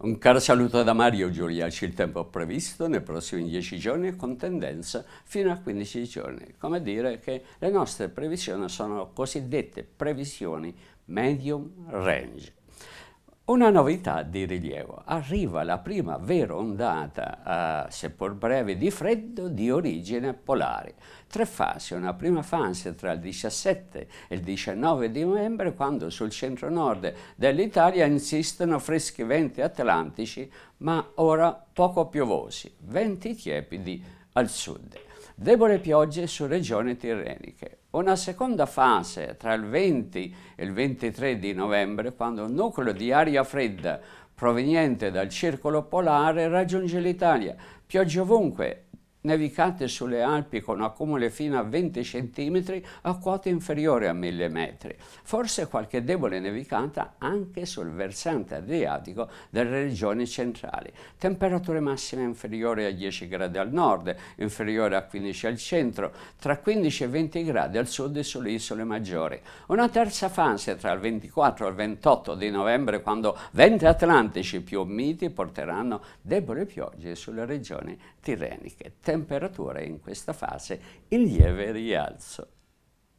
Un caro saluto da Mario Giuliaci, il tempo previsto nei prossimi 10 giorni con tendenza fino a 15 giorni. Come dire che le nostre previsioni sono cosiddette previsioni medium range. Una novità di rilievo, arriva la prima vera ondata, eh, seppur breve, di freddo di origine polare. Tre fasi, una prima fase tra il 17 e il 19 di novembre quando sul centro-nord dell'Italia insistono freschi venti atlantici ma ora poco piovosi, venti tiepidi al sud. Debole piogge su regioni tirreniche. Una seconda fase tra il 20 e il 23 di novembre, quando un nucleo di aria fredda proveniente dal circolo polare raggiunge l'Italia. Piogge ovunque, nevicate sulle Alpi con accumuli fino a 20 cm a quote inferiori a 1000 metri, forse qualche debole nevicata anche sul versante adriatico delle regioni centrali, temperature massime inferiori a 10 gradi al nord, inferiori a 15 al centro, tra 15 e 20 gradi al sud e sulle isole maggiori. Una terza fase tra il 24 e il 28 di novembre quando venti atlantici più miti porteranno debole piogge sulle regioni tirreniche. Tem temperature in questa fase in lieve rialzo.